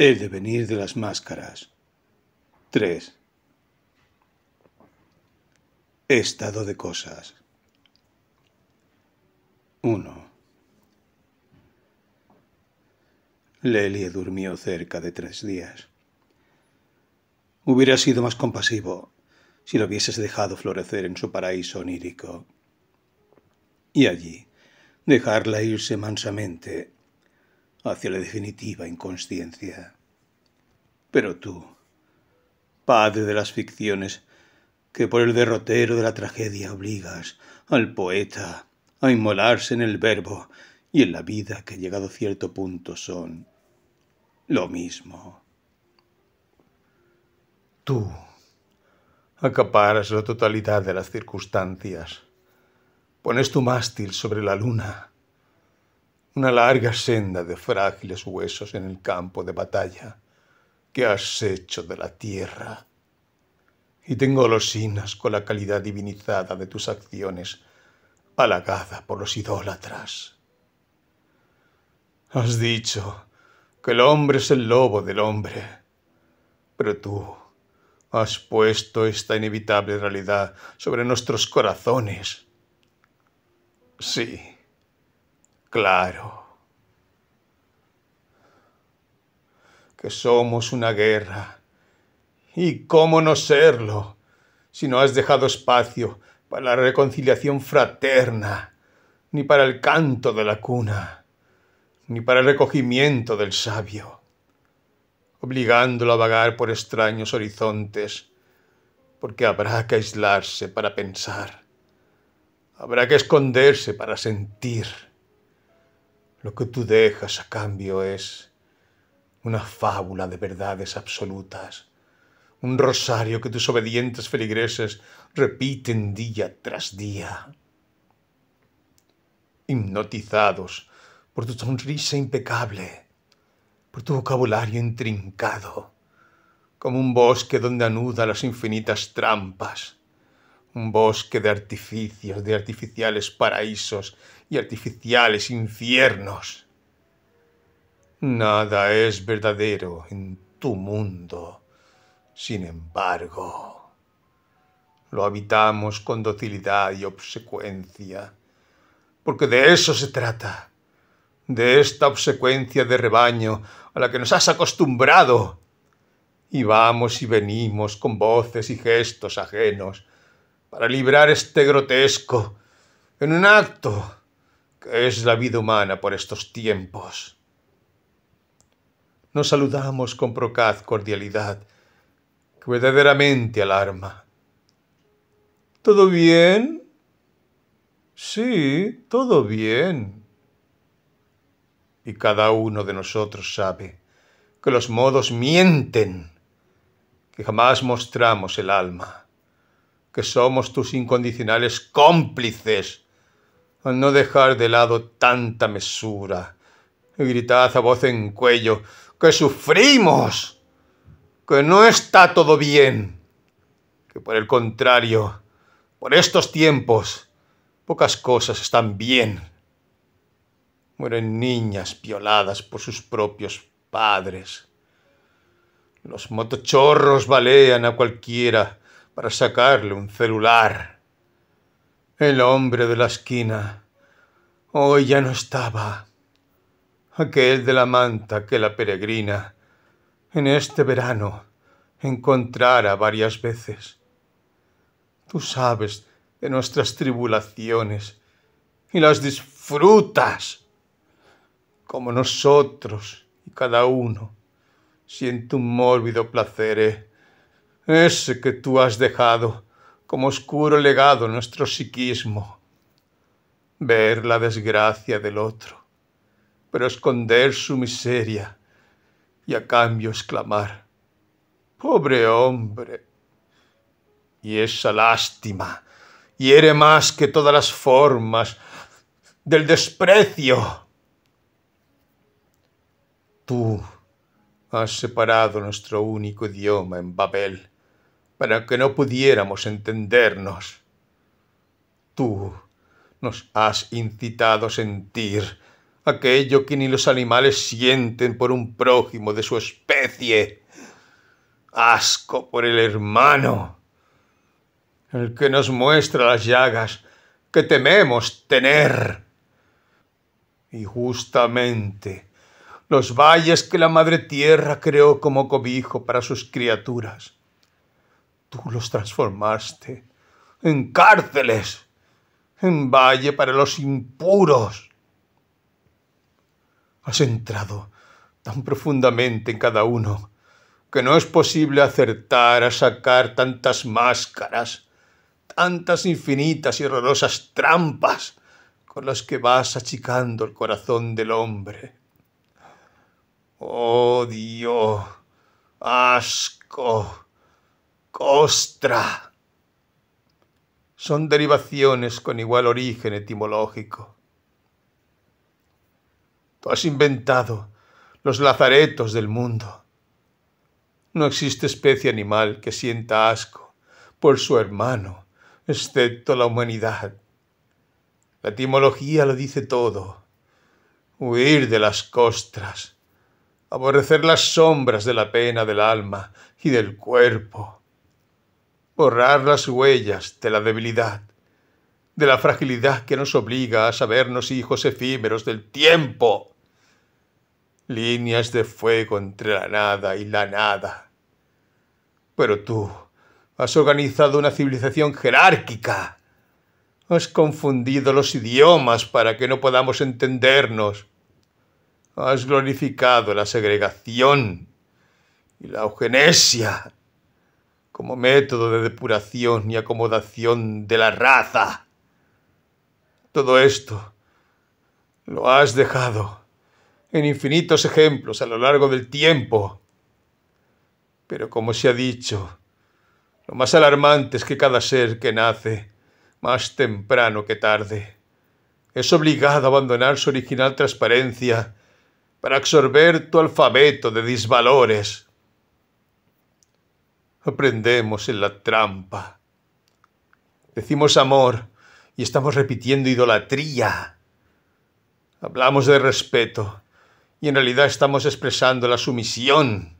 El devenir de las máscaras. 3. Estado de cosas. 1. Lelie durmió cerca de tres días. Hubiera sido más compasivo si lo hubieses dejado florecer en su paraíso onírico. Y allí, dejarla irse mansamente hacia la definitiva inconsciencia. Pero tú, padre de las ficciones, que por el derrotero de la tragedia obligas al poeta a inmolarse en el verbo y en la vida que llegado a cierto punto son lo mismo. Tú acaparas la totalidad de las circunstancias, pones tu mástil sobre la luna, una larga senda de frágiles huesos en el campo de batalla que has hecho de la tierra. Y tengo golosinas con la calidad divinizada de tus acciones, halagada por los idólatras. Has dicho que el hombre es el lobo del hombre, pero tú has puesto esta inevitable realidad sobre nuestros corazones. Sí, claro. que somos una guerra. ¿Y cómo no serlo si no has dejado espacio para la reconciliación fraterna, ni para el canto de la cuna, ni para el recogimiento del sabio, obligándolo a vagar por extraños horizontes, porque habrá que aislarse para pensar, habrá que esconderse para sentir. Lo que tú dejas a cambio es una fábula de verdades absolutas, un rosario que tus obedientes feligreses repiten día tras día. Hipnotizados por tu sonrisa impecable, por tu vocabulario intrincado, como un bosque donde anuda las infinitas trampas, un bosque de artificios, de artificiales paraísos y artificiales infiernos. Nada es verdadero en tu mundo. Sin embargo, lo habitamos con docilidad y obsecuencia, porque de eso se trata, de esta obsecuencia de rebaño a la que nos has acostumbrado. Y vamos y venimos con voces y gestos ajenos para librar este grotesco en un acto que es la vida humana por estos tiempos nos saludamos con procaz cordialidad que verdaderamente alarma. ¿Todo bien? Sí, todo bien. Y cada uno de nosotros sabe que los modos mienten, que jamás mostramos el alma, que somos tus incondicionales cómplices al no dejar de lado tanta mesura. Y gritad a voz en cuello, que sufrimos, que no está todo bien, que por el contrario, por estos tiempos, pocas cosas están bien. Mueren niñas violadas por sus propios padres. Los motochorros balean a cualquiera para sacarle un celular. El hombre de la esquina hoy ya no estaba aquel de la manta que la peregrina en este verano encontrara varias veces. Tú sabes de nuestras tribulaciones y las disfrutas como nosotros y cada uno siente un mórbido placer, ¿eh? ese que tú has dejado como oscuro legado en nuestro psiquismo, ver la desgracia del otro pero esconder su miseria y a cambio exclamar, pobre hombre. Y esa lástima hiere más que todas las formas del desprecio. Tú has separado nuestro único idioma en Babel para que no pudiéramos entendernos. Tú nos has incitado a sentir aquello que ni los animales sienten por un prójimo de su especie. Asco por el hermano, el que nos muestra las llagas que tememos tener. Y justamente los valles que la madre tierra creó como cobijo para sus criaturas, tú los transformaste en cárceles, en valle para los impuros Has entrado tan profundamente en cada uno que no es posible acertar a sacar tantas máscaras, tantas infinitas y horrorosas trampas con las que vas achicando el corazón del hombre. Oh Dios, asco, costra. Son derivaciones con igual origen etimológico has inventado los lazaretos del mundo. No existe especie animal que sienta asco por su hermano, excepto la humanidad. La etimología lo dice todo. Huir de las costras, aborrecer las sombras de la pena del alma y del cuerpo, borrar las huellas de la debilidad, de la fragilidad que nos obliga a sabernos hijos efímeros del tiempo líneas de fuego entre la nada y la nada. Pero tú has organizado una civilización jerárquica. Has confundido los idiomas para que no podamos entendernos. Has glorificado la segregación y la eugenesia como método de depuración y acomodación de la raza. Todo esto lo has dejado en infinitos ejemplos a lo largo del tiempo. Pero como se ha dicho, lo más alarmante es que cada ser que nace, más temprano que tarde, es obligado a abandonar su original transparencia para absorber tu alfabeto de disvalores. Aprendemos en la trampa. Decimos amor y estamos repitiendo idolatría. Hablamos de respeto y en realidad estamos expresando la sumisión.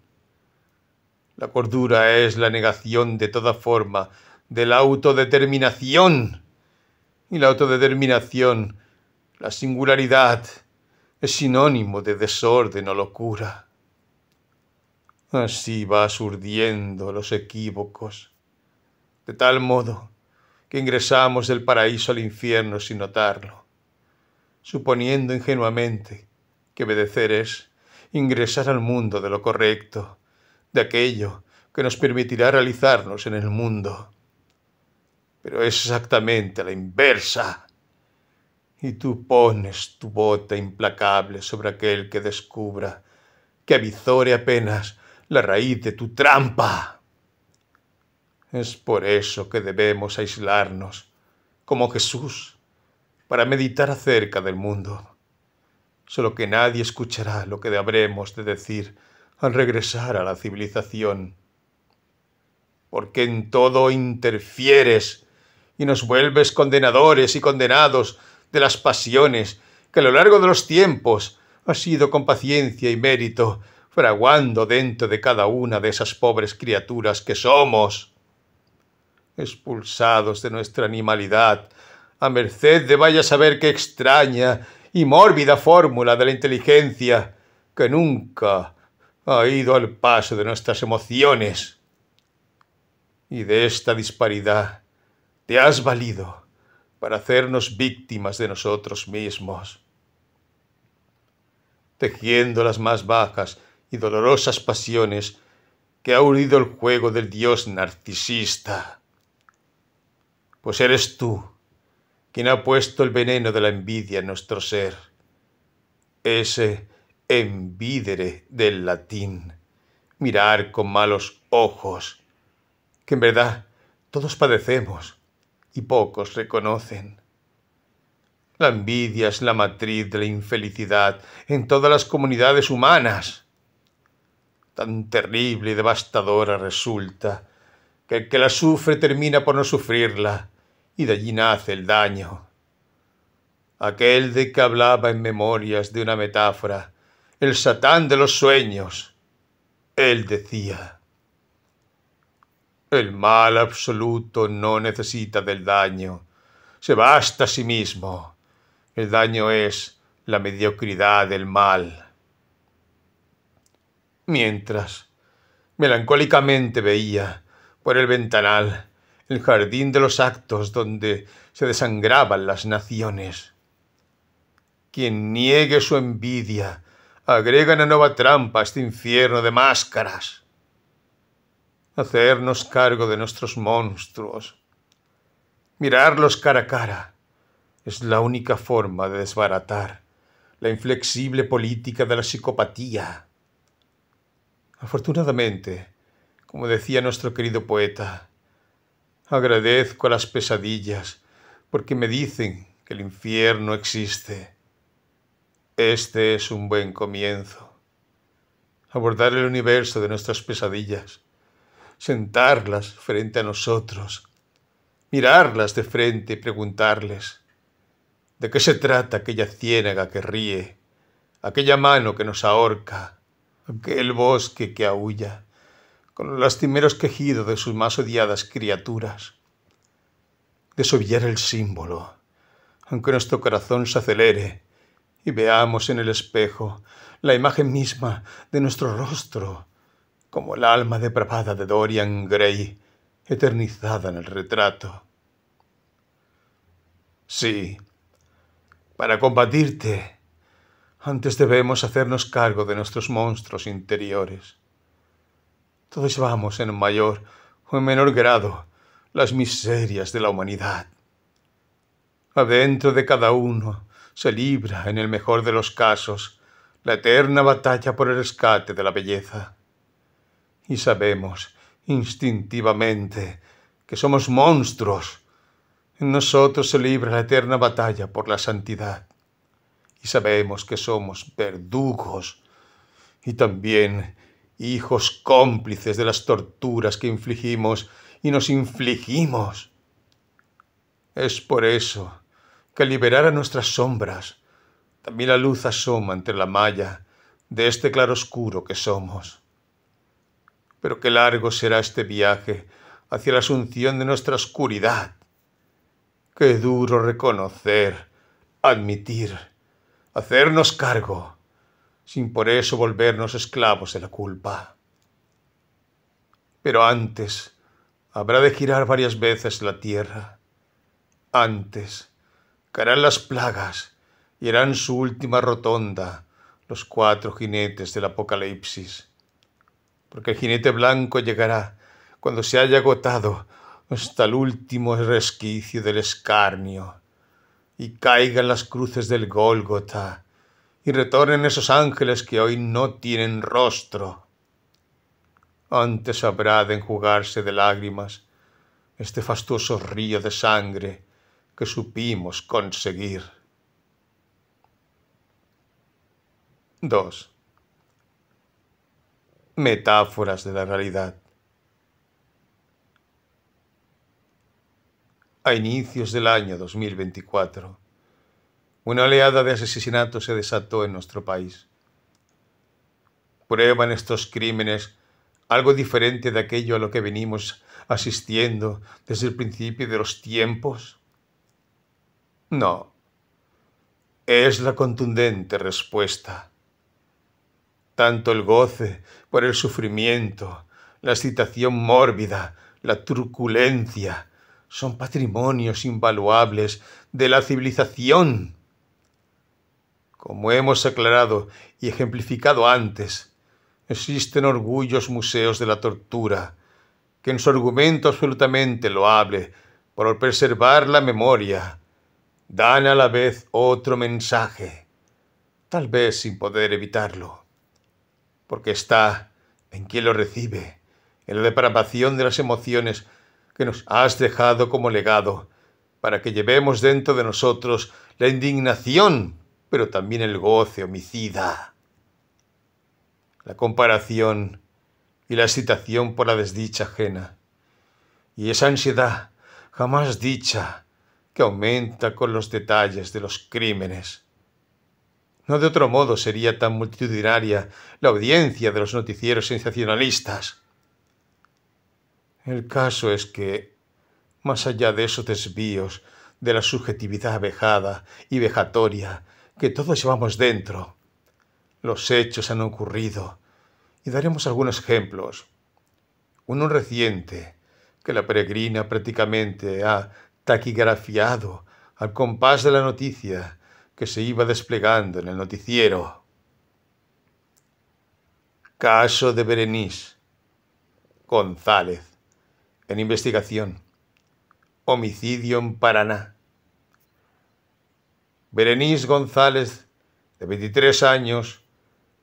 La cordura es la negación de toda forma de la autodeterminación. Y la autodeterminación, la singularidad, es sinónimo de desorden o locura. Así va surdiendo los equívocos, de tal modo que ingresamos del paraíso al infierno sin notarlo, suponiendo ingenuamente que obedecer es ingresar al mundo de lo correcto, de aquello que nos permitirá realizarnos en el mundo. Pero es exactamente la inversa. Y tú pones tu bota implacable sobre aquel que descubra, que avizore apenas la raíz de tu trampa. Es por eso que debemos aislarnos, como Jesús, para meditar acerca del mundo solo que nadie escuchará lo que habremos de decir al regresar a la civilización. Porque en todo interfieres y nos vuelves condenadores y condenados de las pasiones que a lo largo de los tiempos has sido con paciencia y mérito fraguando dentro de cada una de esas pobres criaturas que somos? expulsados de nuestra animalidad, a merced de vaya a saber qué extraña y mórbida fórmula de la inteligencia que nunca ha ido al paso de nuestras emociones. Y de esta disparidad te has valido para hacernos víctimas de nosotros mismos, tejiendo las más bajas y dolorosas pasiones que ha unido el juego del dios narcisista. Pues eres tú, ha puesto el veneno de la envidia en nuestro ser. Ese envidere del latín, mirar con malos ojos, que en verdad todos padecemos y pocos reconocen. La envidia es la matriz de la infelicidad en todas las comunidades humanas. Tan terrible y devastadora resulta que el que la sufre termina por no sufrirla y de allí nace el daño. Aquel de que hablaba en memorias de una metáfora, el satán de los sueños, él decía, el mal absoluto no necesita del daño, se basta a sí mismo. El daño es la mediocridad del mal. Mientras, melancólicamente veía, por el ventanal, el jardín de los actos donde se desangraban las naciones. Quien niegue su envidia, agrega una nueva trampa a este infierno de máscaras. Hacernos cargo de nuestros monstruos, mirarlos cara a cara, es la única forma de desbaratar la inflexible política de la psicopatía. Afortunadamente, como decía nuestro querido poeta, Agradezco a las pesadillas porque me dicen que el infierno existe. Este es un buen comienzo. Abordar el universo de nuestras pesadillas, sentarlas frente a nosotros, mirarlas de frente y preguntarles, ¿de qué se trata aquella ciénaga que ríe, aquella mano que nos ahorca, aquel bosque que aúlla? con los lastimeros quejidos de sus más odiadas criaturas. Desobillar el símbolo, aunque nuestro corazón se acelere y veamos en el espejo la imagen misma de nuestro rostro, como el alma depravada de Dorian Gray, eternizada en el retrato. Sí, para combatirte, antes debemos hacernos cargo de nuestros monstruos interiores. Todos vamos en mayor o en menor grado las miserias de la humanidad. Adentro de cada uno se libra, en el mejor de los casos, la eterna batalla por el rescate de la belleza. Y sabemos instintivamente que somos monstruos. En nosotros se libra la eterna batalla por la santidad. Y sabemos que somos verdugos. Y también hijos cómplices de las torturas que infligimos y nos infligimos. Es por eso que al liberar a nuestras sombras, también la luz asoma entre la malla de este claroscuro que somos. Pero qué largo será este viaje hacia la asunción de nuestra oscuridad. Qué duro reconocer, admitir, hacernos cargo sin por eso volvernos esclavos de la culpa. Pero antes habrá de girar varias veces la tierra. Antes caerán las plagas y harán su última rotonda los cuatro jinetes del Apocalipsis. Porque el jinete blanco llegará cuando se haya agotado hasta el último resquicio del escarnio y caigan las cruces del Gólgota y retornen esos ángeles que hoy no tienen rostro. Antes habrá de enjugarse de lágrimas este fastuoso río de sangre que supimos conseguir. 2. Metáforas de la realidad. A inicios del año 2024, una oleada de asesinatos se desató en nuestro país. Prueban estos crímenes algo diferente de aquello a lo que venimos asistiendo desde el principio de los tiempos? No. Es la contundente respuesta. Tanto el goce por el sufrimiento, la excitación mórbida, la truculencia, son patrimonios invaluables de la civilización como hemos aclarado y ejemplificado antes, existen orgullos museos de la tortura, que en su argumento absolutamente loable por preservar la memoria, dan a la vez otro mensaje, tal vez sin poder evitarlo, porque está en quien lo recibe, en la depravación de las emociones que nos has dejado como legado, para que llevemos dentro de nosotros la indignación pero también el goce homicida. La comparación y la excitación por la desdicha ajena, y esa ansiedad jamás dicha que aumenta con los detalles de los crímenes. No de otro modo sería tan multitudinaria la audiencia de los noticieros sensacionalistas. El caso es que, más allá de esos desvíos de la subjetividad vejada y vejatoria que todos llevamos dentro. Los hechos han ocurrido y daremos algunos ejemplos. Uno reciente, que la peregrina prácticamente ha taquigrafiado al compás de la noticia que se iba desplegando en el noticiero. Caso de Berenice González, en investigación. Homicidio en Paraná. Berenice González, de 23 años,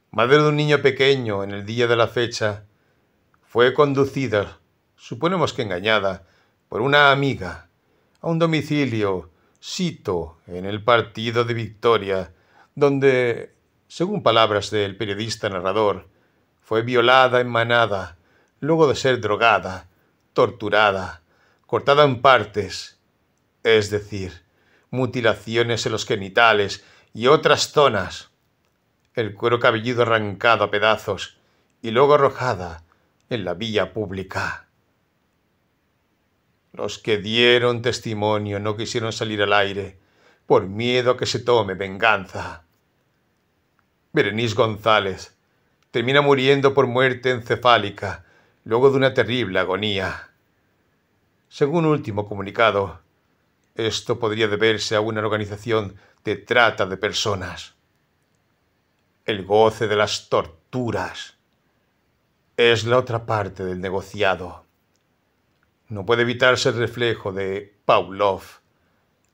madre de un niño pequeño en el día de la fecha, fue conducida, suponemos que engañada, por una amiga a un domicilio, Sito, en el partido de Victoria, donde, según palabras del periodista narrador, fue violada en manada, luego de ser drogada, torturada, cortada en partes, es decir, mutilaciones en los genitales y otras zonas, el cuero cabelludo arrancado a pedazos y luego arrojada en la vía pública. Los que dieron testimonio no quisieron salir al aire por miedo a que se tome venganza. Berenice González termina muriendo por muerte encefálica luego de una terrible agonía. Según último comunicado, esto podría deberse a una organización de trata de personas. El goce de las torturas es la otra parte del negociado. No puede evitarse el reflejo de Pavlov,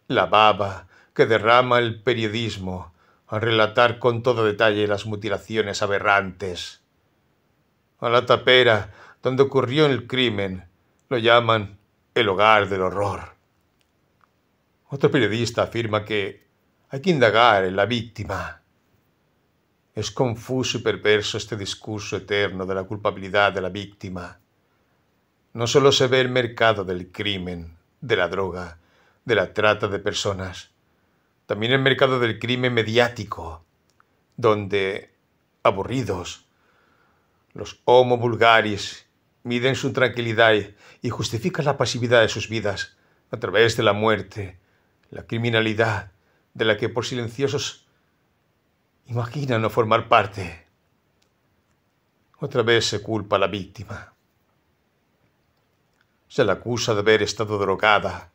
la baba que derrama el periodismo al relatar con todo detalle las mutilaciones aberrantes. A la tapera donde ocurrió el crimen lo llaman el hogar del horror otro periodista afirma que hay que indagar en la víctima. Es confuso y perverso este discurso eterno de la culpabilidad de la víctima. No solo se ve el mercado del crimen, de la droga, de la trata de personas, también el mercado del crimen mediático, donde, aburridos, los homo vulgaris miden su tranquilidad y justifican la pasividad de sus vidas a través de la muerte la criminalidad de la que por silenciosos imaginan no formar parte. Otra vez se culpa a la víctima. Se la acusa de haber estado drogada.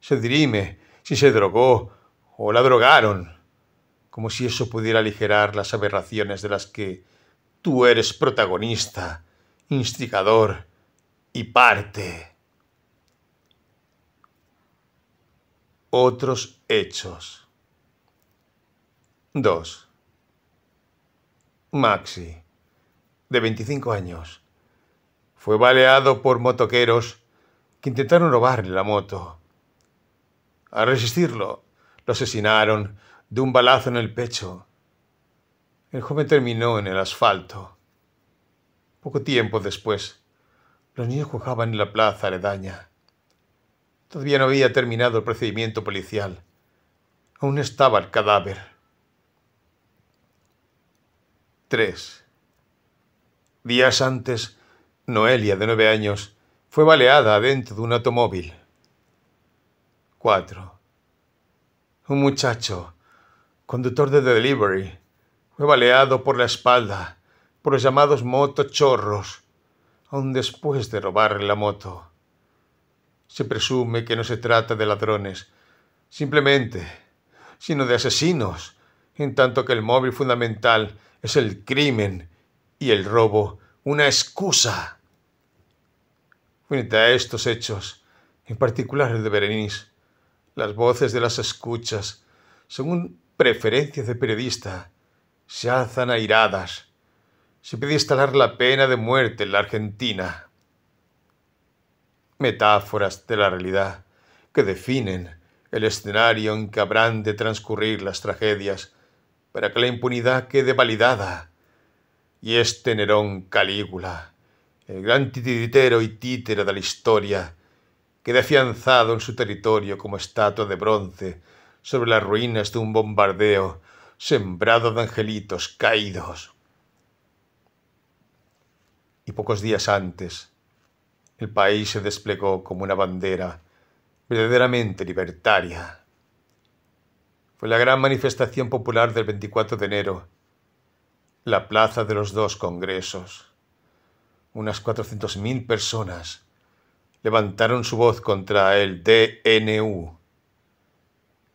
Se dirime si se drogó o la drogaron, como si eso pudiera aligerar las aberraciones de las que tú eres protagonista, instigador y parte. otros hechos. 2. Maxi, de 25 años, fue baleado por motoqueros que intentaron robarle la moto. Al resistirlo, lo asesinaron de un balazo en el pecho. El joven terminó en el asfalto. Poco tiempo después, los niños jugaban en la plaza aledaña. Todavía no había terminado el procedimiento policial. Aún estaba el cadáver. 3. Días antes, Noelia, de nueve años, fue baleada dentro de un automóvil. 4. Un muchacho, conductor de delivery, fue baleado por la espalda por los llamados motochorros, aún después de robarle la moto. Se presume que no se trata de ladrones, simplemente, sino de asesinos, en tanto que el móvil fundamental es el crimen y el robo una excusa. Frente a estos hechos, en particular el de Berenice, las voces de las escuchas, según preferencias de periodista, se hacen airadas. Se pide instalar la pena de muerte en la Argentina metáforas de la realidad que definen el escenario en que habrán de transcurrir las tragedias para que la impunidad quede validada. Y este Nerón Calígula, el gran titiritero y títere de la historia, quede afianzado en su territorio como estatua de bronce sobre las ruinas de un bombardeo sembrado de angelitos caídos. Y pocos días antes, el país se desplegó como una bandera verdaderamente libertaria. Fue la gran manifestación popular del 24 de enero, la plaza de los dos congresos. Unas 400.000 personas levantaron su voz contra el DNU,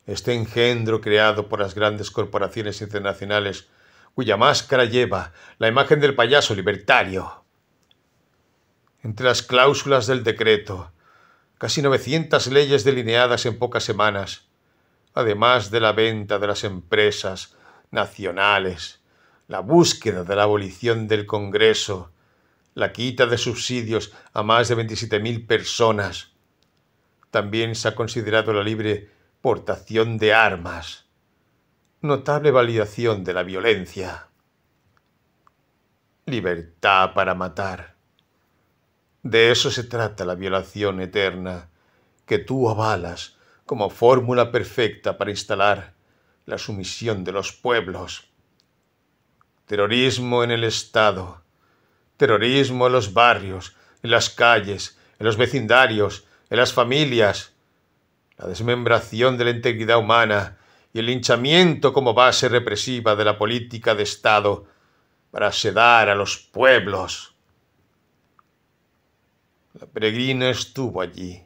este engendro creado por las grandes corporaciones internacionales cuya máscara lleva la imagen del payaso libertario entre las cláusulas del decreto, casi 900 leyes delineadas en pocas semanas, además de la venta de las empresas nacionales, la búsqueda de la abolición del Congreso, la quita de subsidios a más de 27.000 personas. También se ha considerado la libre portación de armas. Notable validación de la violencia. Libertad para matar. De eso se trata la violación eterna, que tú avalas como fórmula perfecta para instalar la sumisión de los pueblos. Terrorismo en el Estado, terrorismo en los barrios, en las calles, en los vecindarios, en las familias, la desmembración de la integridad humana y el linchamiento como base represiva de la política de Estado para sedar a los pueblos. La peregrina estuvo allí.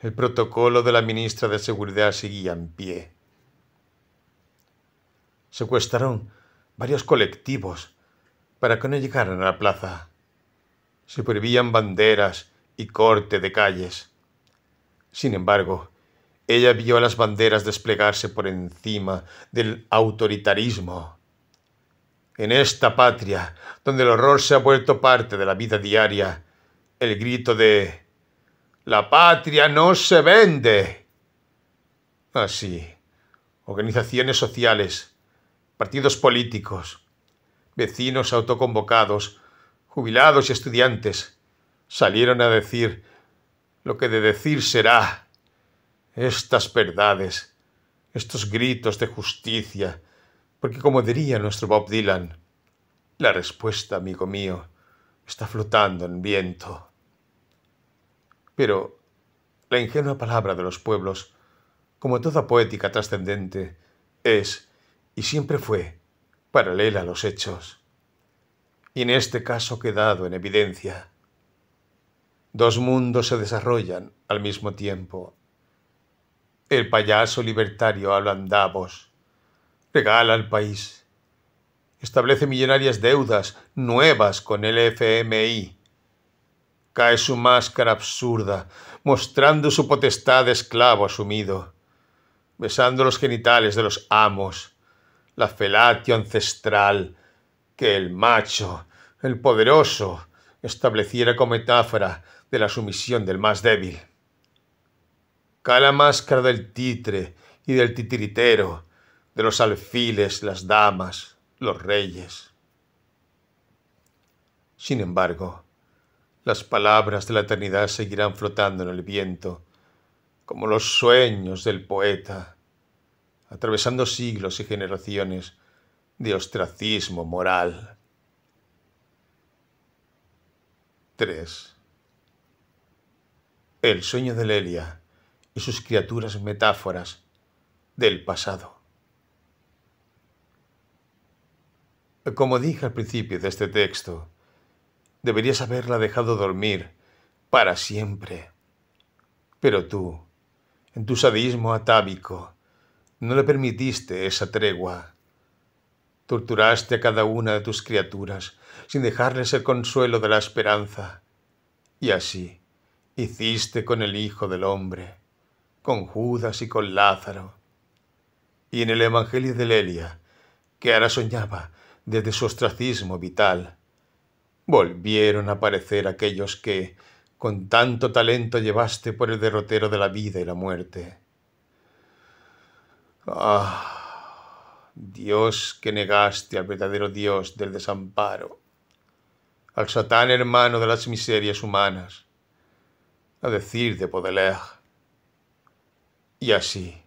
El protocolo de la ministra de Seguridad seguía en pie. Secuestraron varios colectivos para que no llegaran a la plaza. Se prohibían banderas y corte de calles. Sin embargo, ella vio a las banderas desplegarse por encima del autoritarismo. En esta patria, donde el horror se ha vuelto parte de la vida diaria, el grito de La patria no se vende. Así, organizaciones sociales, partidos políticos, vecinos autoconvocados, jubilados y estudiantes salieron a decir lo que de decir será estas verdades, estos gritos de justicia, porque como diría nuestro Bob Dylan, la respuesta, amigo mío, está flotando en viento. Pero la ingenua palabra de los pueblos, como toda poética trascendente, es y siempre fue paralela a los hechos. Y en este caso quedado en evidencia. Dos mundos se desarrollan al mismo tiempo. El payaso libertario habla regala al país, establece millonarias deudas nuevas con el FMI cae su máscara absurda, mostrando su potestad de esclavo asumido, besando los genitales de los amos, la felatio ancestral que el macho, el poderoso, estableciera como metáfora de la sumisión del más débil. Cae la máscara del titre y del titiritero, de los alfiles, las damas, los reyes. Sin embargo, las palabras de la eternidad seguirán flotando en el viento, como los sueños del poeta, atravesando siglos y generaciones de ostracismo moral. 3. El sueño de Lelia y sus criaturas metáforas del pasado. Como dije al principio de este texto, Deberías haberla dejado dormir para siempre. Pero tú, en tu sadismo atávico, no le permitiste esa tregua. Torturaste a cada una de tus criaturas sin dejarles el consuelo de la esperanza. Y así hiciste con el Hijo del Hombre, con Judas y con Lázaro. Y en el Evangelio de Lelia, que ahora soñaba desde su ostracismo vital, volvieron a aparecer aquellos que con tanto talento llevaste por el derrotero de la vida y la muerte. Ah, Dios que negaste al verdadero Dios del desamparo, al Satán hermano de las miserias humanas, a decir de Baudelaire. Y así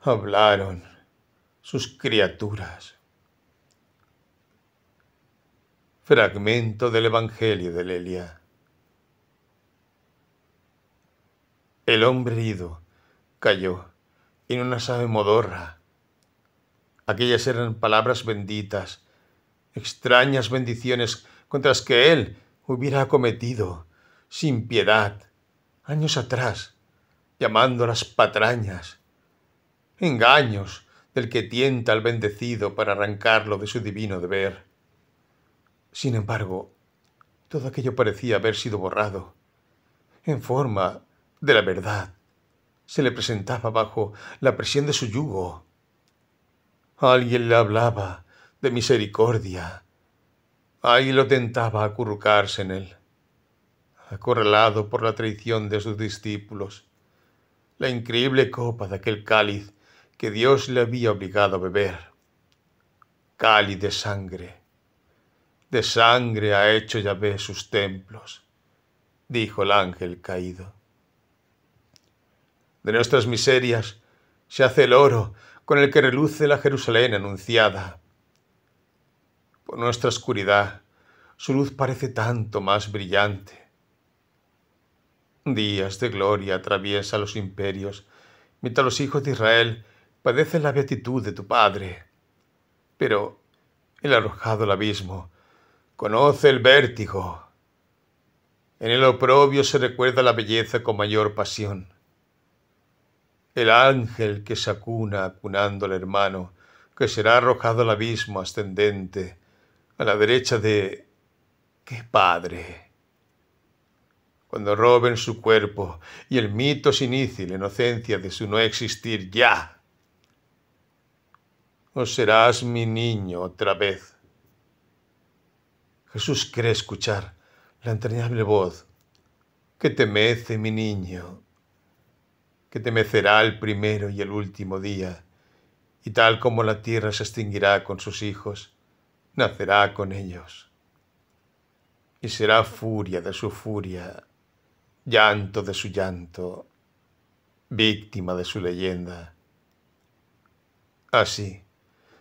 hablaron sus criaturas Fragmento del Evangelio de Lelia. El hombre ido cayó en una sabe modorra. Aquellas eran palabras benditas, extrañas bendiciones contra las que él hubiera acometido, sin piedad, años atrás, llamándolas patrañas, engaños del que tienta al bendecido para arrancarlo de su divino deber. Sin embargo, todo aquello parecía haber sido borrado. En forma de la verdad, se le presentaba bajo la presión de su yugo. Alguien le hablaba de misericordia. Ahí lo tentaba acurrucarse en él. Acorralado por la traición de sus discípulos, la increíble copa de aquel cáliz que Dios le había obligado a beber. Cáliz de sangre de sangre ha hecho Yahvé sus templos, dijo el ángel caído. De nuestras miserias se hace el oro con el que reluce la Jerusalén anunciada. Por nuestra oscuridad su luz parece tanto más brillante. Días de gloria atraviesa los imperios, mientras los hijos de Israel padecen la beatitud de tu Padre. Pero el arrojado al abismo conoce el vértigo. En el oprobio se recuerda la belleza con mayor pasión. El ángel que sacuna acunando al hermano, que será arrojado al abismo ascendente, a la derecha de... ¡Qué padre! Cuando roben su cuerpo y el mito se inicie la inocencia de su no existir ya, o serás mi niño otra vez Jesús cree escuchar la entrañable voz que te mece, mi niño, que te mecerá el primero y el último día, y tal como la tierra se extinguirá con sus hijos, nacerá con ellos. Y será furia de su furia, llanto de su llanto, víctima de su leyenda. Así,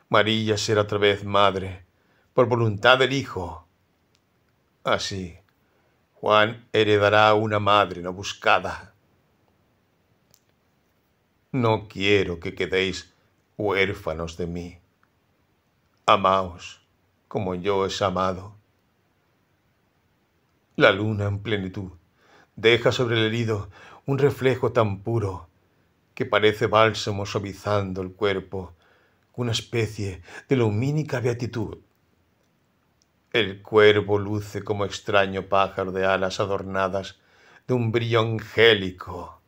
María será otra vez madre, por voluntad del Hijo, Así, Juan heredará una madre no buscada. No quiero que quedéis huérfanos de mí. Amaos como yo os amado. La luna en plenitud deja sobre el herido un reflejo tan puro que parece bálsamo suavizando el cuerpo, una especie de lumínica beatitud. El cuervo luce como extraño pájaro de alas adornadas de un brillo angélico.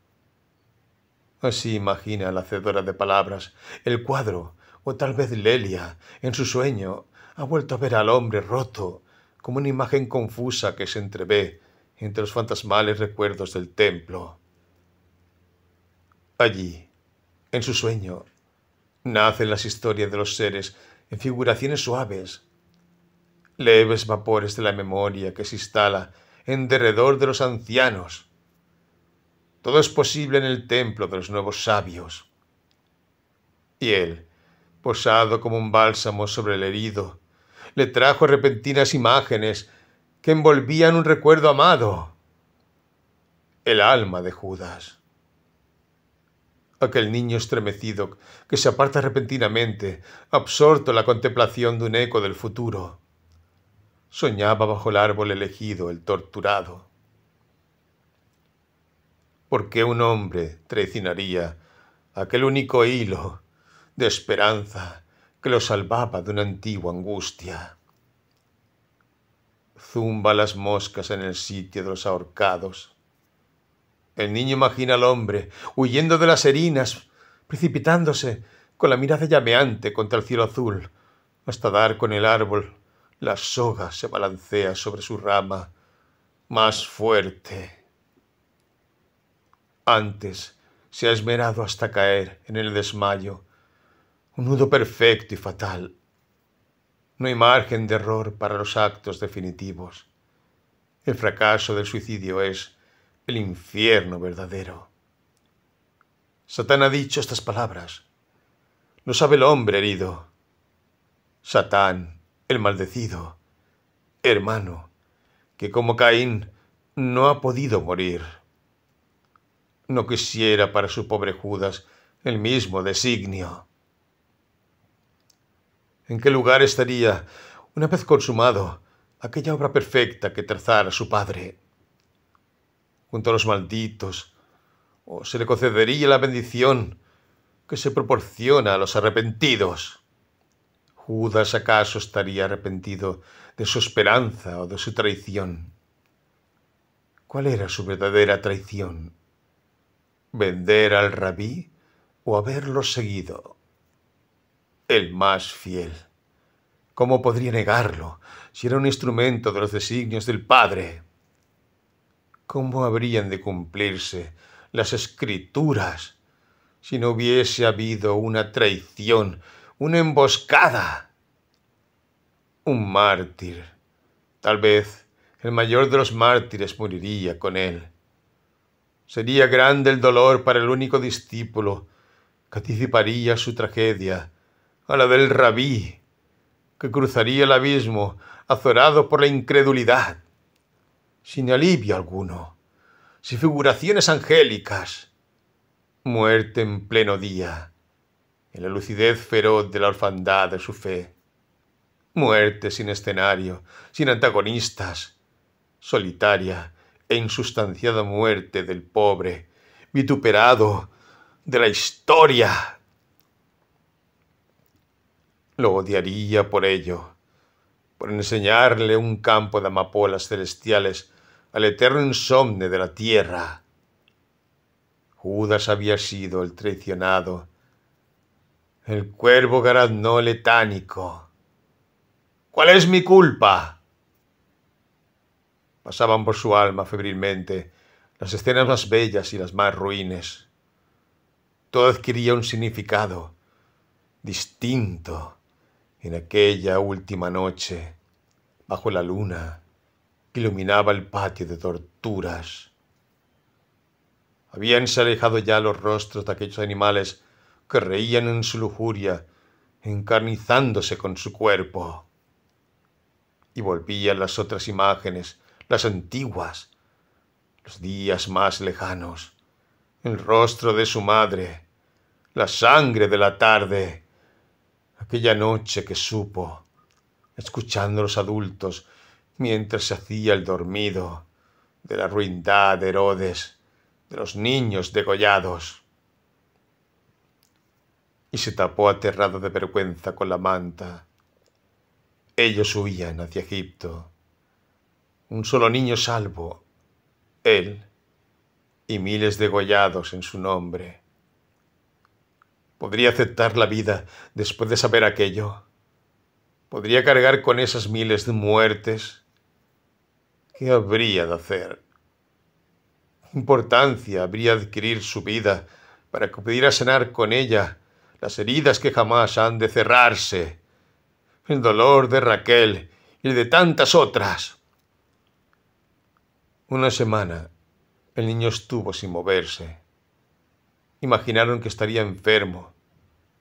Así imagina la cedora de palabras el cuadro, o tal vez Lelia, en su sueño, ha vuelto a ver al hombre roto, como una imagen confusa que se entrevé entre los fantasmales recuerdos del templo. Allí, en su sueño, nacen las historias de los seres en figuraciones suaves, leves vapores de la memoria que se instala en derredor de los ancianos. Todo es posible en el templo de los nuevos sabios. Y él, posado como un bálsamo sobre el herido, le trajo repentinas imágenes que envolvían un recuerdo amado, el alma de Judas. Aquel niño estremecido que se aparta repentinamente, absorto en la contemplación de un eco del futuro soñaba bajo el árbol elegido, el torturado. ¿Por qué un hombre trecinaría aquel único hilo de esperanza que lo salvaba de una antigua angustia? Zumba las moscas en el sitio de los ahorcados. El niño imagina al hombre huyendo de las herinas, precipitándose con la mirada llameante contra el cielo azul, hasta dar con el árbol la soga se balancea sobre su rama más fuerte. Antes se ha esmerado hasta caer en el desmayo. Un nudo perfecto y fatal. No hay margen de error para los actos definitivos. El fracaso del suicidio es el infierno verdadero. Satán ha dicho estas palabras. Lo sabe el hombre herido. Satán el maldecido, hermano, que como Caín no ha podido morir. No quisiera para su pobre Judas el mismo designio. ¿En qué lugar estaría, una vez consumado, aquella obra perfecta que trazara su padre? Junto a los malditos, o oh, se le concedería la bendición que se proporciona a los arrepentidos. Judas acaso estaría arrepentido de su esperanza o de su traición. ¿Cuál era su verdadera traición? ¿Vender al rabí o haberlo seguido? El más fiel. ¿Cómo podría negarlo si era un instrumento de los designios del Padre? ¿Cómo habrían de cumplirse las escrituras si no hubiese habido una traición una emboscada. Un mártir. Tal vez el mayor de los mártires moriría con él. Sería grande el dolor para el único discípulo que anticiparía su tragedia, a la del rabí, que cruzaría el abismo azorado por la incredulidad, sin alivio alguno, sin figuraciones angélicas, muerte en pleno día en la lucidez feroz de la orfandad de su fe. Muerte sin escenario, sin antagonistas, solitaria e insustanciada muerte del pobre, vituperado de la historia. Lo odiaría por ello, por enseñarle un campo de amapolas celestiales al eterno insomne de la tierra. Judas había sido el traicionado, el cuervo graznó letánico. ¿Cuál es mi culpa? Pasaban por su alma febrilmente las escenas más bellas y las más ruines. Todo adquiría un significado distinto en aquella última noche, bajo la luna que iluminaba el patio de torturas. Habíanse alejado ya los rostros de aquellos animales que reían en su lujuria, encarnizándose con su cuerpo. Y volvían las otras imágenes, las antiguas, los días más lejanos, el rostro de su madre, la sangre de la tarde, aquella noche que supo, escuchando a los adultos mientras se hacía el dormido, de la ruindad de Herodes, de los niños degollados y se tapó aterrado de vergüenza con la manta. Ellos huían hacia Egipto. Un solo niño salvo, él, y miles degollados en su nombre. Podría aceptar la vida después de saber aquello. Podría cargar con esas miles de muertes. ¿Qué habría de hacer? ¿Qué importancia habría adquirir su vida para que pudiera cenar con ella las heridas que jamás han de cerrarse, el dolor de Raquel y de tantas otras. Una semana el niño estuvo sin moverse. Imaginaron que estaría enfermo,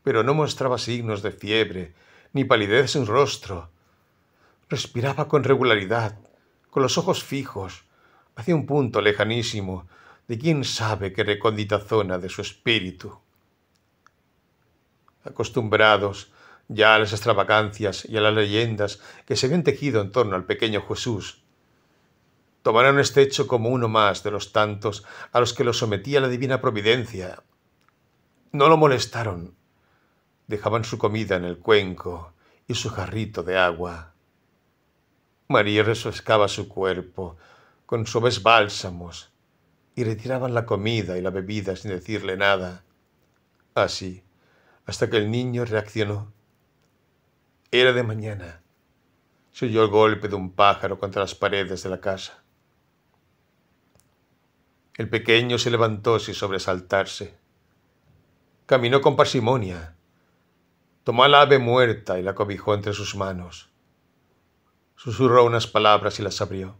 pero no mostraba signos de fiebre ni palidez en rostro. Respiraba con regularidad, con los ojos fijos, hacia un punto lejanísimo de quién sabe qué recóndita zona de su espíritu acostumbrados ya a las extravagancias y a las leyendas que se habían tejido en torno al pequeño Jesús, tomaron este hecho como uno más de los tantos a los que lo sometía la divina providencia. No lo molestaron. Dejaban su comida en el cuenco y su jarrito de agua. María refrescaba su cuerpo con suaves bálsamos y retiraban la comida y la bebida sin decirle nada. Así, hasta que el niño reaccionó. Era de mañana. Se oyó el golpe de un pájaro contra las paredes de la casa. El pequeño se levantó sin sobresaltarse. Caminó con parsimonia. Tomó a la ave muerta y la cobijó entre sus manos. Susurró unas palabras y las abrió.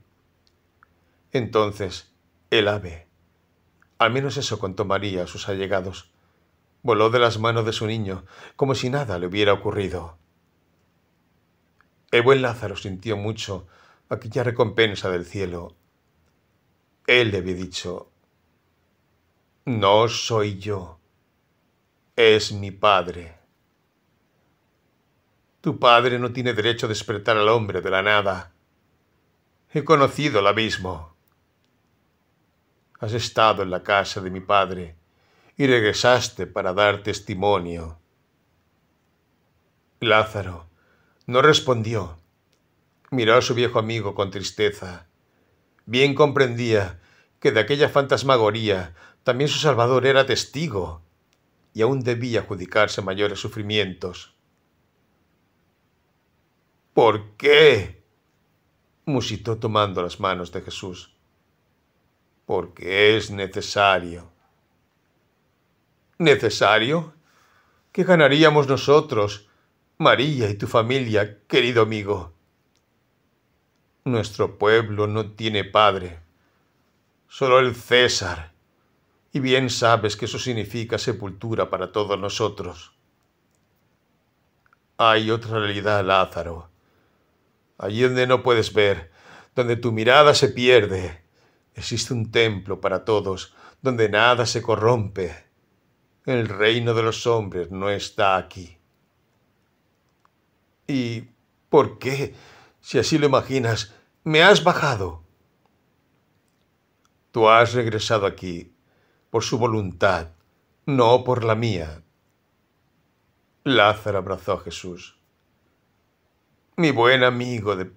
Entonces, el ave, al menos eso contó María a sus allegados, Voló de las manos de su niño, como si nada le hubiera ocurrido. El buen Lázaro sintió mucho aquella recompensa del cielo. Él le había dicho, no soy yo, es mi padre. Tu padre no tiene derecho a despertar al hombre de la nada. He conocido el abismo. Has estado en la casa de mi padre y regresaste para dar testimonio. Lázaro no respondió. Miró a su viejo amigo con tristeza. Bien comprendía que de aquella fantasmagoría también su Salvador era testigo y aún debía adjudicarse mayores sufrimientos. ¿Por qué? musitó tomando las manos de Jesús. Porque es necesario ¿Necesario? ¿Qué ganaríamos nosotros, María y tu familia, querido amigo? Nuestro pueblo no tiene padre, solo el César, y bien sabes que eso significa sepultura para todos nosotros. Hay otra realidad, Lázaro, allí donde no puedes ver, donde tu mirada se pierde. Existe un templo para todos, donde nada se corrompe el reino de los hombres no está aquí. ¿Y por qué, si así lo imaginas, me has bajado? Tú has regresado aquí por su voluntad, no por la mía. Lázaro abrazó a Jesús. Mi buen amigo, de,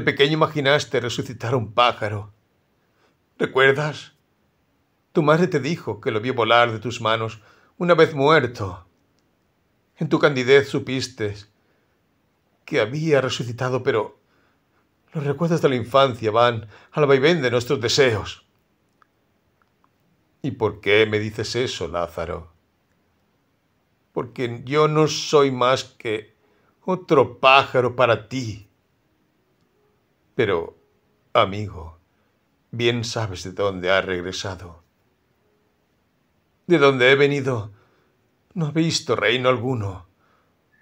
pequeño imaginaste resucitar a un pájaro. ¿Recuerdas? Tu madre te dijo que lo vio volar de tus manos una vez muerto. En tu candidez supiste que había resucitado, pero los recuerdos de la infancia van al vaivén de nuestros deseos. ¿Y por qué me dices eso, Lázaro? Porque yo no soy más que otro pájaro para ti. Pero, amigo, bien sabes de dónde ha regresado de donde he venido, no he visto reino alguno.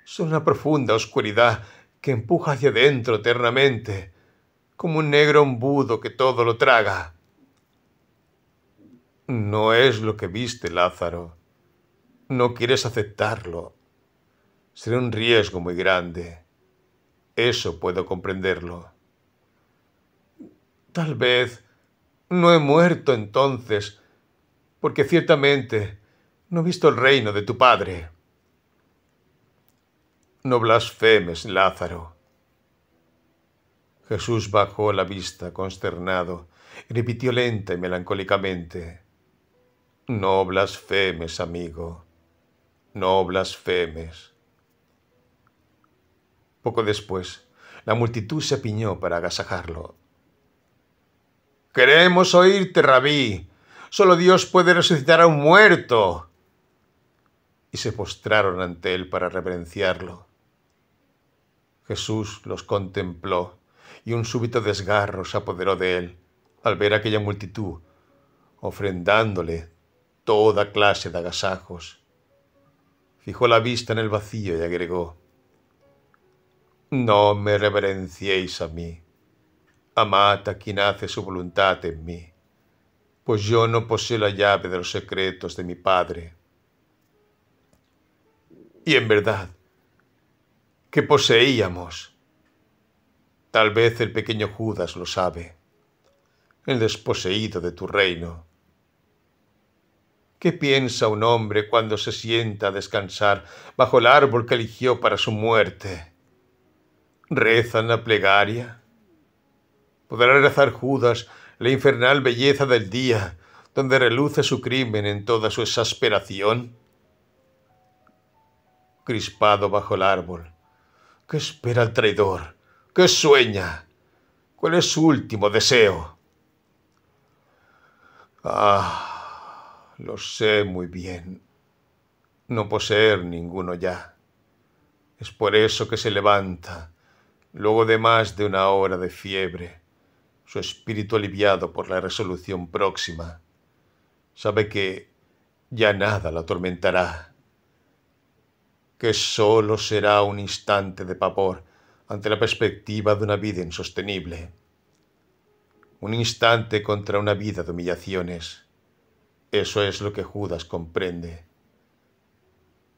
Son una profunda oscuridad que empuja hacia adentro eternamente, como un negro embudo que todo lo traga. No es lo que viste, Lázaro. No quieres aceptarlo. Será un riesgo muy grande. Eso puedo comprenderlo. Tal vez no he muerto entonces porque ciertamente no he visto el reino de tu Padre. No blasfemes, Lázaro. Jesús bajó la vista, consternado, y repitió lenta y melancólicamente, No blasfemes, amigo, no blasfemes. Poco después, la multitud se apiñó para agasajarlo. Queremos oírte, rabí, Solo Dios puede resucitar a un muerto. Y se postraron ante él para reverenciarlo. Jesús los contempló y un súbito desgarro se apoderó de él al ver aquella multitud ofrendándole toda clase de agasajos. Fijó la vista en el vacío y agregó, No me reverenciéis a mí, amad a quien hace su voluntad en mí pues yo no poseo la llave de los secretos de mi Padre. Y en verdad, ¿qué poseíamos. Tal vez el pequeño Judas lo sabe, el desposeído de tu reino. ¿Qué piensa un hombre cuando se sienta a descansar bajo el árbol que eligió para su muerte? ¿Rezan la plegaria? ¿Podrá rezar Judas la infernal belleza del día, donde reluce su crimen en toda su exasperación? Crispado bajo el árbol, ¿qué espera el traidor? ¿Qué sueña? ¿Cuál es su último deseo? Ah, lo sé muy bien. No poseer ninguno ya. Es por eso que se levanta, luego de más de una hora de fiebre, su espíritu aliviado por la resolución próxima. Sabe que ya nada la atormentará, que sólo será un instante de pavor ante la perspectiva de una vida insostenible, un instante contra una vida de humillaciones. Eso es lo que Judas comprende.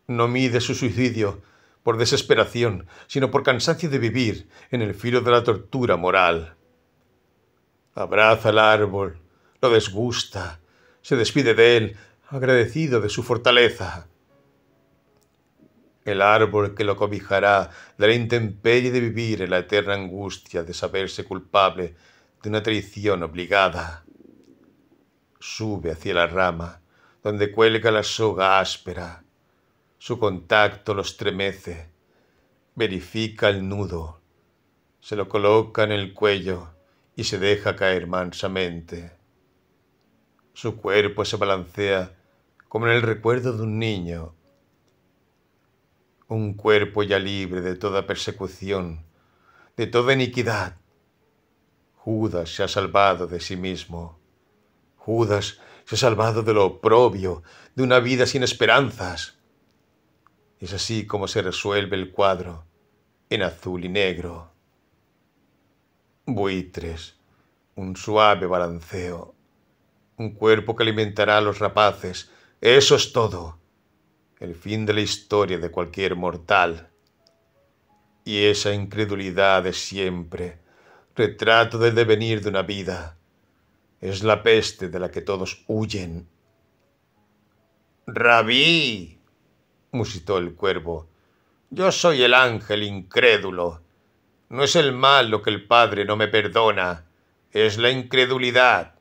No mide su suicidio por desesperación, sino por cansancio de vivir en el filo de la tortura moral Abraza al árbol, lo desgusta, se despide de él, agradecido de su fortaleza. El árbol que lo cobijará dará intemperie de vivir en la eterna angustia de saberse culpable de una traición obligada. Sube hacia la rama, donde cuelga la soga áspera. Su contacto lo estremece. Verifica el nudo. Se lo coloca en el cuello y se deja caer mansamente. Su cuerpo se balancea como en el recuerdo de un niño, un cuerpo ya libre de toda persecución, de toda iniquidad. Judas se ha salvado de sí mismo. Judas se ha salvado de lo oprobio, de una vida sin esperanzas. Es así como se resuelve el cuadro en azul y negro buitres, un suave balanceo, un cuerpo que alimentará a los rapaces. Eso es todo. El fin de la historia de cualquier mortal. Y esa incredulidad de siempre, retrato del devenir de una vida, es la peste de la que todos huyen. Rabí, musitó el cuervo, yo soy el ángel incrédulo no es el mal lo que el Padre no me perdona, es la incredulidad.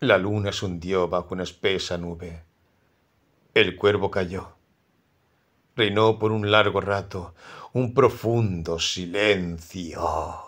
La luna se hundió bajo una espesa nube. El cuervo cayó. Reinó por un largo rato un profundo silencio.